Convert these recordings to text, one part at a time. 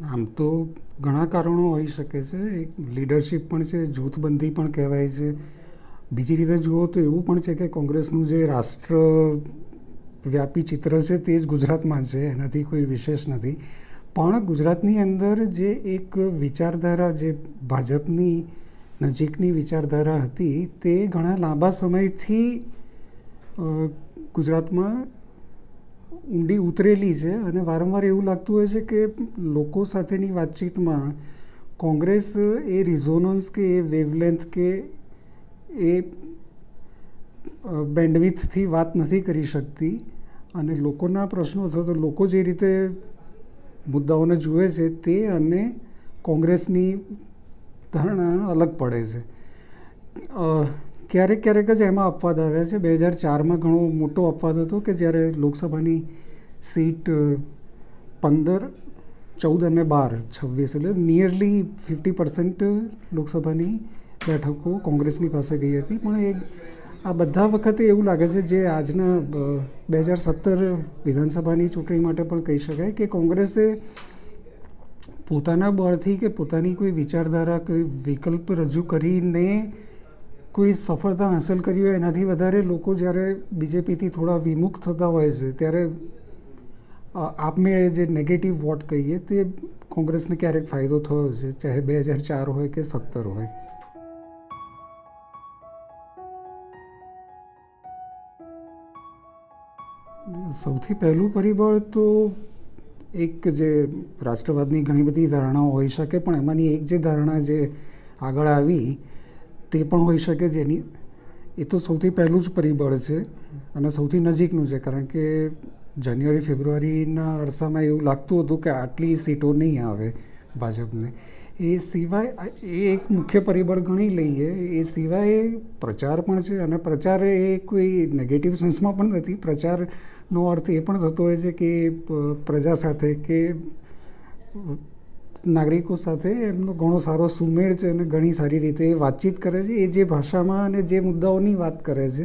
આમ તો ઘણા કારણો હોઈ શકે છે એક લીડરશિપ પણ છે જૂથબંધી પણ કહેવાય છે બીજી રીતે જુઓ તો એવું પણ છે કે કોંગ્રેસનું જે રાષ્ટ્ર વ્યાપી ચિત્ર છે તે જ ગુજરાતમાં છે એનાથી કોઈ વિશેષ નથી પણ ગુજરાતની અંદર જે એક વિચારધારા જે ભાજપની નજીકની વિચારધારા હતી તે ઘણા લાંબા સમયથી ગુજરાતમાં ઊંડી ઉતરેલી છે અને વારંવાર એવું લાગતું હોય છે કે લોકો સાથેની વાતચીતમાં કોંગ્રેસ એ રિઝોનન્સ કે એ વેવલેન્થ કે એ બેન્ડવિથથી વાત નથી કરી શકતી અને લોકોના પ્રશ્નો અથવા તો લોકો જે રીતે મુદ્દાઓને જુએ છે તે અને કોંગ્રેસની ધારણા અલગ પડે છે ક્યારેક ક્યારેક જ એમાં અપવાદ આવ્યા છે બે હજાર ચારમાં ઘણો મોટો અપવાદ હતો કે જ્યારે લોકસભાની સીટ પંદર ચૌદ અને બાર છવ્વીસ એટલે નિયરલી ફિફ્ટી પર્સન્ટ લોકસભાની બેઠકો કોંગ્રેસની પાસે ગઈ હતી પણ એ આ બધા વખતે એવું લાગે છે જે આજના બે હજાર સત્તર વિધાનસભાની ચૂંટણી માટે પણ કહી શકાય કે કોંગ્રેસે પોતાના બળથી કે પોતાની કોઈ વિચારધારા કોઈ વિકલ્પ રજૂ કરીને કોઈ સફળતા હાંસલ કરી હોય એનાથી વધારે લોકો જ્યારે બીજેપીથી થોડા વિમુખ થતા હોય છે ત્યારે આપમેળે જે નેગેટિવ વોટ કહીએ તે કોંગ્રેસને ક્યારેક ફાયદો થયો છે ચાહે બે હજાર ચાર હોય કે સત્તર હોય સૌથી પહેલું પરિબળ તો એક જે રાષ્ટ્રવાદની ઘણી બધી ધારણાઓ હોઈ શકે પણ એમાંની એક જે ધારણા જે આગળ આવી તે પણ હોઈ શકે જેની એ તો સૌથી પહેલું જ પરિબળ છે અને સૌથી નજીકનું છે કારણ કે જાન્યુઆરી ફેબ્રુઆરીના અરસામાં એવું લાગતું હતું કે આટલી સીટો નહીં આવે ભાજપને એ સિવાય એ એક મુખ્ય પરિબળ ગણી લઈએ એ સિવાય પ્રચાર પણ છે અને પ્રચાર એ કોઈ નેગેટિવ સેન્સમાં પણ નથી પ્રચારનો અર્થ એ પણ થતો હોય છે કે પ્રજા સાથે કે નાગરિકો સાથે એમનો ઘણો સારો સુમેળ છે અને ઘણી સારી રીતે વાતચીત કરે છે એ જે ભાષામાં અને જે મુદ્દાઓની વાત કરે છે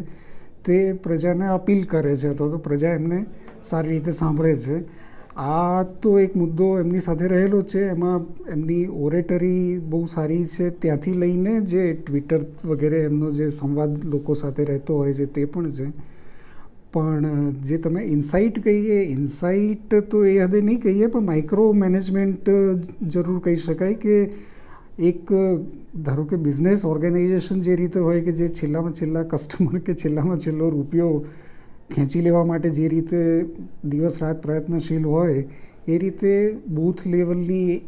તે પ્રજાને અપીલ કરે છે અથવા તો પ્રજા એમને સારી રીતે સાંભળે છે આ તો એક મુદ્દો એમની સાથે રહેલો છે એમાં એમની ઓરેટરી બહુ સારી છે ત્યાંથી લઈને જે ટ્વિટર વગેરે એમનો જે સંવાદ લોકો સાથે રહેતો હોય છે તે પણ છે પણ જે તમે ઇન્સાઇટ કહીએ ઇન્સાઇટ તો એ હદે નહીં કહીએ પણ માઇક્રો મેનેજમેન્ટ જરૂર કહી શકાય કે એક ધારો કે બિઝનેસ ઓર્ગેનાઇઝેશન જે રીતે હોય કે જે છેલ્લામાં છેલ્લા કસ્ટમર કે છેલ્લામાં છેલ્લો રૂપિયો ખેંચી લેવા માટે જે રીતે દિવસ રાત પ્રયત્નશીલ હોય એ રીતે બૂથ લેવલની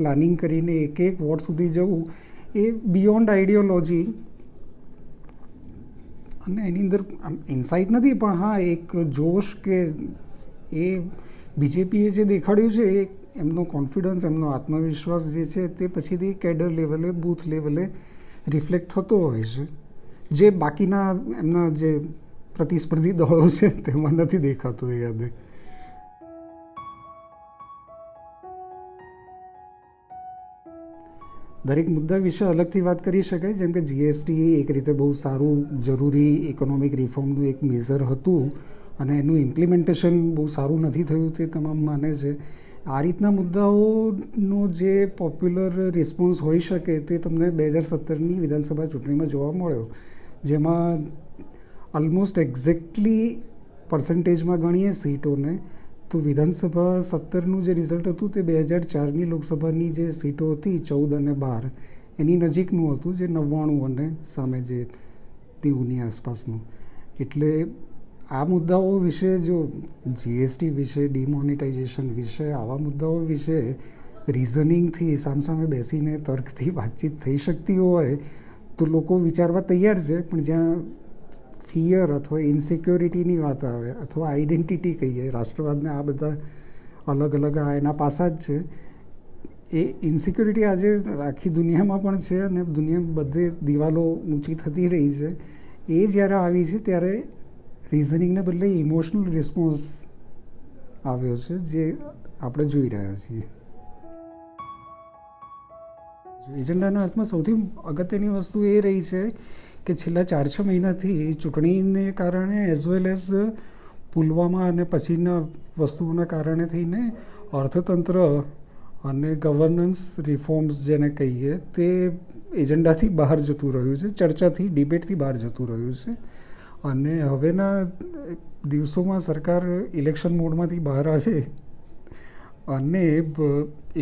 પ્લાનિંગ કરીને એક એક વોર્ડ સુધી જવું એ બિયોન્ડ આઈડિયોલોજી અને એની અંદર ઇન્સાઇટ નથી પણ હા એક જોશ કે એ બીજેપીએ જે દેખાડ્યું છે એ એમનો કોન્ફિડન્સ એમનો આત્મવિશ્વાસ જે છે તે પછીથી કેડર લેવલે બૂથ લેવલે રિફ્લેક્ટ થતો હોય છે જે બાકીના એમના જે પ્રતિસ્પર્ધી દળો છે તેમાં નથી દેખાતું એ યાદે દરેક મુદ્દા વિશે અલગથી વાત કરી શકાય જેમ કે જીએસટી એક રીતે બહુ સારું જરૂરી ઇકોનોમિક રિફોર્મનું એક મેજર હતું અને એનું ઇમ્પ્લિમેન્ટેશન બહુ સારું નથી થયું તે તમામ માને છે આ રીતના મુદ્દાઓનો જે પોપ્યુલર રિસ્પોન્સ હોઈ શકે તે તમને બે હજાર સત્તરની વિધાનસભા ચૂંટણીમાં જોવા મળ્યો જેમાં ઓલમોસ્ટ એક્ઝેક્ટલી પર્સન્ટેજમાં ગણીએ સીટોને તો વિધાનસભા સત્તરનું જે રિઝલ્ટ હતું તે બે હજાર ચારની લોકસભાની જે સીટો હતી ચૌદ અને બાર એની નજીકનું હતું જે નવ્વાણું અને સામે જે તેઓની આસપાસનું એટલે આ મુદ્દાઓ વિશે જો જીએસટી વિશે ડિમોનિટાઇઝેશન વિશે આવા મુદ્દાઓ વિશે રિઝનિંગથી સામસામે બેસીને તર્કથી વાતચીત થઈ શકતી હોય તો લોકો વિચારવા તૈયાર છે પણ જ્યાં ફિયર અથવા ઇન્સિક્યોરિટીની વાત આવે અથવા આઈડેન્ટિટી કહીએ રાષ્ટ્રવાદને આ બધા અલગ અલગ આ એના પાસા જ છે એ ઇન્સિક્યોરિટી આજે આખી દુનિયામાં પણ છે અને દુનિયા બધે દિવાલો ઊંચી થતી રહી છે એ જ્યારે આવી છે ત્યારે રિઝનિંગને બદલે ઇમોશનલ રિસ્પોન્સ આવ્યો છે જે આપણે જોઈ રહ્યા છીએ એજન્ડાના અર્થમાં સૌથી અગત્યની વસ્તુ એ રહી છે કે છેલ્લા ચાર છ મહિનાથી ચૂંટણીને કારણે એઝ વેલ એઝ પુલવામા અને પછીના વસ્તુઓના કારણે થઈને અર્થતંત્ર અને ગવર્નન્સ રિફોર્મ્સ જેને કહીએ તે એજન્ડાથી બહાર જતું રહ્યું છે ચર્ચાથી ડિબેટથી બહાર જતું રહ્યું છે અને હવેના દિવસોમાં સરકાર ઇલેક્શન મોડમાંથી બહાર આવે અને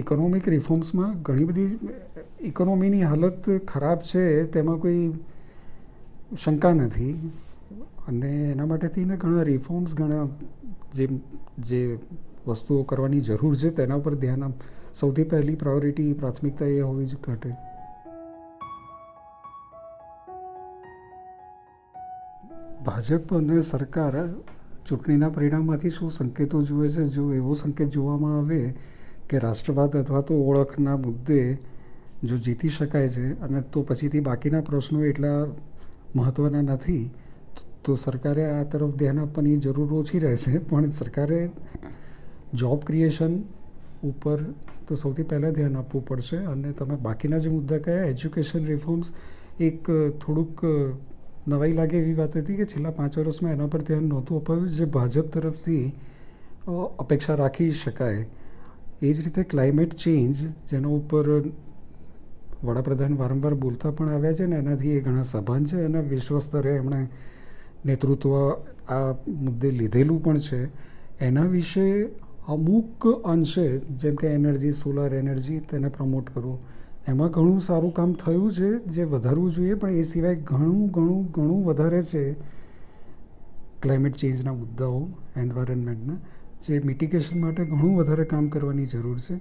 ઇકોનોમિક રિફોર્મ્સમાં ઘણી બધી ઇકોનોમીની હાલત ખરાબ છે તેમાં કોઈ શંકા નથી અને એના માટેથી ને ઘણા રિફોર્મ્સ ઘણા જે જે વસ્તુઓ કરવાની જરૂર છે તેના પર ધ્યાન સૌથી પહેલી પ્રાયોરિટી પ્રાથમિકતા એ હોવી જ ઘટે ભાજપ અને સરકાર ચૂંટણીના પરિણામમાંથી શું સંકેતો જુએ છે જો એવો સંકેત જોવામાં આવે કે રાષ્ટ્રવાદ અથવા તો ઓળખના મુદ્દે જો જીતી શકાય છે અને તો પછીથી બાકીના પ્રશ્નો એટલા મહત્ત્વના નથી તો સરકારે આ તરફ ધ્યાન આપવાની જરૂર ઓછી રહેશે પણ સરકારે જોબ ક્રિએશન ઉપર તો સૌથી પહેલાં ધ્યાન આપવું પડશે અને તમે બાકીના જે મુદ્દા કયા એજ્યુકેશન રિફોર્મ્સ એક થોડુંક નવાઈ લાગે એવી વાત હતી કે છેલ્લા પાંચ વર્ષમાં એના પર ધ્યાન નહોતું અપાયું જે ભાજપ તરફથી અપેક્ષા રાખી શકાય એ જ રીતે ક્લાઇમેટ ચેન્જ જેના ઉપર વડાપ્રધાન વારંવાર બોલતા પણ આવ્યા છે ને એનાથી એ ઘણા સભાન છે અને વિશ્વસ્તરે એમણે નેતૃત્વ આ મુદ્દે લીધેલું પણ છે એના વિશે અમુક અંશે જેમ કે એનર્જી સોલાર એનર્જી તેને પ્રમોટ કરવું એમાં ઘણું સારું કામ થયું છે જે વધારવું જોઈએ પણ એ સિવાય ઘણું ઘણું ઘણું વધારે છે ક્લાઇમેટ ચેન્જના મુદ્દાઓ એન્વાયરમેન્ટના જે મિટિકેશન માટે ઘણું વધારે કામ કરવાની જરૂર છે